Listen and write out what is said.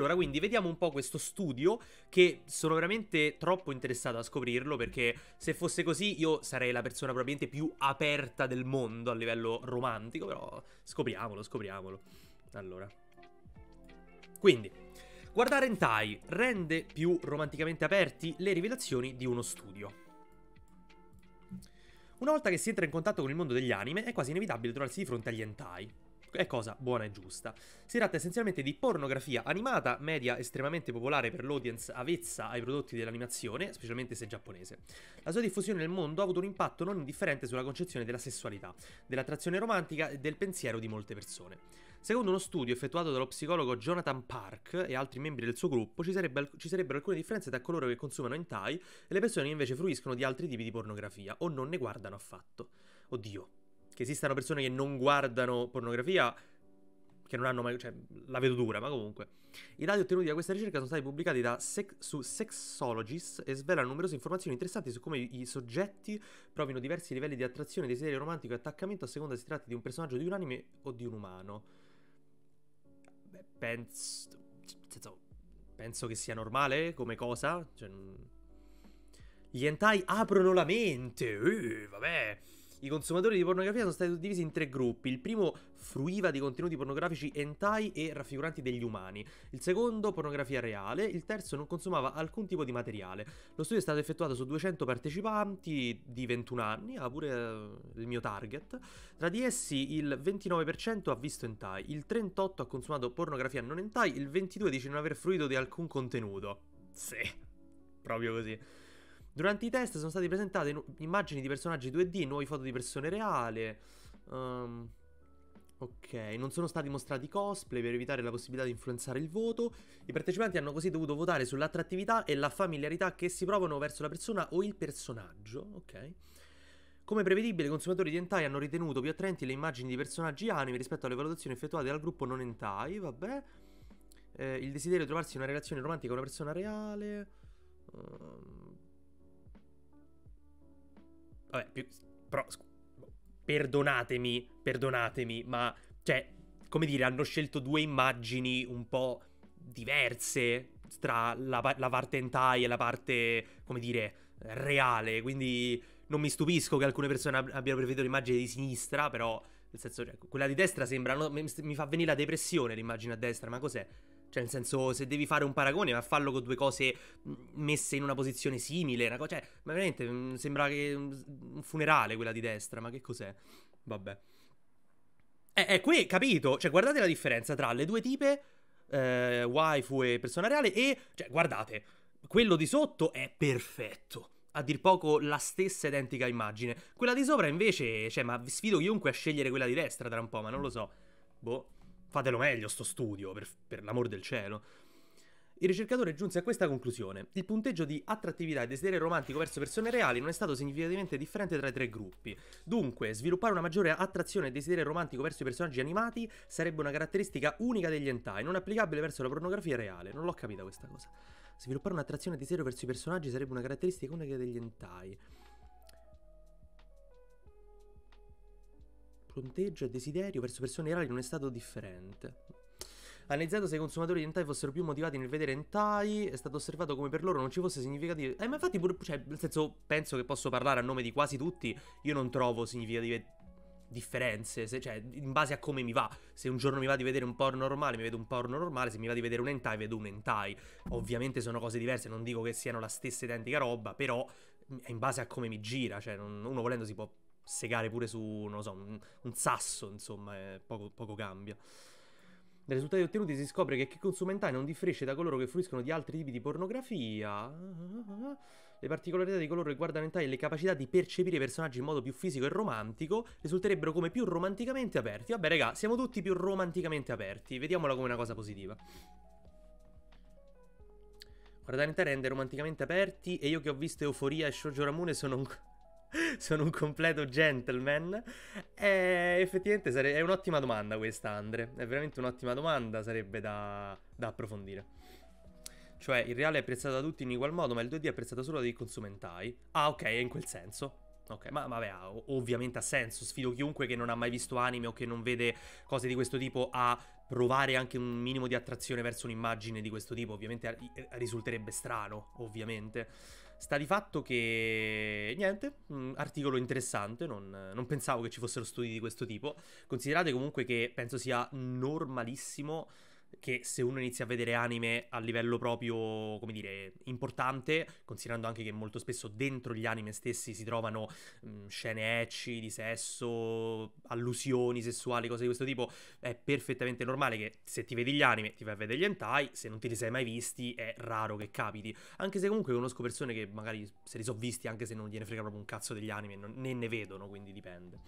Allora, quindi vediamo un po' questo studio che sono veramente troppo interessato a scoprirlo perché se fosse così io sarei la persona probabilmente più aperta del mondo a livello romantico, però scopriamolo, scopriamolo. Allora. Quindi, guardare hentai rende più romanticamente aperti le rivelazioni di uno studio. Una volta che si entra in contatto con il mondo degli anime, è quasi inevitabile trovarsi di fronte agli hentai è cosa buona e giusta. Si tratta essenzialmente di pornografia animata, media estremamente popolare per l'audience avezza ai prodotti dell'animazione, specialmente se giapponese. La sua diffusione nel mondo ha avuto un impatto non indifferente sulla concezione della sessualità, dell'attrazione romantica e del pensiero di molte persone. Secondo uno studio effettuato dallo psicologo Jonathan Park e altri membri del suo gruppo, ci, sarebbe, ci sarebbero alcune differenze tra coloro che consumano hentai e le persone che invece fruiscono di altri tipi di pornografia o non ne guardano affatto. Oddio, che esistano persone che non guardano pornografia, che non hanno mai... cioè, la vedo dura, ma comunque. I dati ottenuti da questa ricerca sono stati pubblicati sec- su Sexologist e svelano numerose informazioni interessanti su come i soggetti provino diversi livelli di attrazione, desiderio romantico e attaccamento a seconda se si tratti di un personaggio di un anime o di un umano. Beh, penso... Senso, penso che sia normale come cosa, cioè... Gli hentai aprono la mente, uh, vabbè... I consumatori di pornografia sono stati suddivisi in tre gruppi. Il primo fruiva di contenuti pornografici hentai e raffiguranti degli umani. Il secondo pornografia reale. Il terzo non consumava alcun tipo di materiale. Lo studio è stato effettuato su 200 partecipanti di 21 anni, ha pure eh, il mio target. Tra di essi il 29% ha visto hentai, il 38% ha consumato pornografia non hentai, il 22% dice di non aver fruito di alcun contenuto. Sì, proprio così. Durante i test sono state presentate immagini di personaggi 2D, nuove foto di persone reali. Um, ehm, ok, non sono stati mostrati cosplay per evitare la possibilità di influenzare il voto. I partecipanti hanno così dovuto votare sull'attrattività e la familiarità che si provano verso la persona o il personaggio. Ok. Come prevedibile, i consumatori di hentai hanno ritenuto più attraenti le immagini di personaggi anime rispetto alle valutazioni effettuate dal gruppo non hentai. Vabbè. Eh, il desiderio di trovarsi in una relazione romantica con una persona reale. Um, Vabbè, più, però scu- perdonatemi, perdonatemi, ma cioè, come dire, hanno scelto due immagini un po' diverse tra la, la parte hentai e la parte, come dire, reale, quindi non mi stupisco che alcune persone ab- abbiano preferito l'immagine di sinistra, però nel senso, cioè, quella di destra sembra, no, mi, mi, fa venire la depressione l'immagine a destra, ma cos'è? Cioè, nel senso, se devi fare un paragone, ma fallo con due cose messe in una posizione simile. Una co- cioè, ma veramente sembra che un funerale quella di destra, ma che cos'è? Vabbè. Eh, eh, qui, capito? Cioè, guardate la differenza tra le due tipe, eh, waifu e persona reale, e... Cioè, guardate, quello di sotto è perfetto a dir poco la stessa identica immagine. Quella di sopra invece, cioè, ma sfido chiunque a scegliere quella di destra tra un po', ma non lo so. Boh fatelo meglio sto studio, per, per l'amor del cielo. Il ricercatore giunse a questa conclusione. Il punteggio di attrattività e desiderio romantico verso persone reali non è stato significativamente differente tra i tre gruppi. Dunque, sviluppare una maggiore attrazione e desiderio romantico verso i personaggi animati sarebbe una caratteristica unica degli hentai, non applicabile verso la pornografia reale. Non l'ho capita questa cosa. Sviluppare un'attrazione e desiderio verso i personaggi sarebbe una caratteristica unica degli hentai. pronteggio e desiderio verso persone reali non è stato differente. Analizzato se i consumatori di hentai fossero più motivati nel vedere hentai, è stato osservato come per loro non ci fosse significativo. Eh, ma infatti, pure, cioè, nel senso, penso che posso parlare a nome di quasi tutti. Io non trovo significative differenze, se, cioè, in base a come mi va. Se un giorno mi va di vedere un porno normale, mi vedo un porno normale, se mi va di vedere un hentai, vedo un hentai. Ovviamente sono cose diverse, non dico che siano la stessa identica roba, però mm, è in base a come mi gira, cioè, non, uno volendo si può segare pure su, non lo so, un, un sasso, insomma, eh, poco, poco cambia. Dai risultati ottenuti si scopre che chi consuma hentai non differisce da coloro che fruiscono di altri tipi di pornografia. Le particolarità di coloro che guardano hentai e le capacità di percepire i personaggi in modo più fisico e romantico risulterebbero come più romanticamente aperti. Vabbè, raga, siamo tutti più romanticamente aperti. Vediamola come una cosa positiva. Guardare hentai rende romanticamente aperti e io che ho visto Euforia e Shoujo Ramune sono un... sono un completo gentleman? Eh, effettivamente sare- è un'ottima domanda questa, Andre. È veramente un'ottima domanda, sarebbe da, da approfondire. Cioè, il reale è apprezzato da tutti in ugual modo, ma il 2D è apprezzato solo dai consumentai. Ah, ok, è in quel senso. Ok, ma vabbè, ovviamente ha senso. Sfido chiunque che non ha mai visto anime o che non vede cose di questo tipo a provare anche un minimo di attrazione verso un'immagine di questo tipo. Ovviamente eh, eh, risulterebbe strano, ovviamente. Sta di fatto che, niente, articolo interessante, non, non, pensavo che ci fossero studi di questo tipo. Considerate comunque che penso sia normalissimo che se uno inizia a vedere anime a livello proprio, come dire, importante, considerando anche che molto spesso dentro gli anime stessi si trovano mh, mm, scene ecci di sesso, allusioni sessuali, cose di questo tipo, è perfettamente normale che se ti vedi gli anime ti vai a vedere gli hentai, se non ti li sei mai visti è raro che capiti, anche se comunque conosco persone che magari se li so visti anche se non gliene frega proprio un cazzo degli anime, non, né ne vedono, quindi dipende.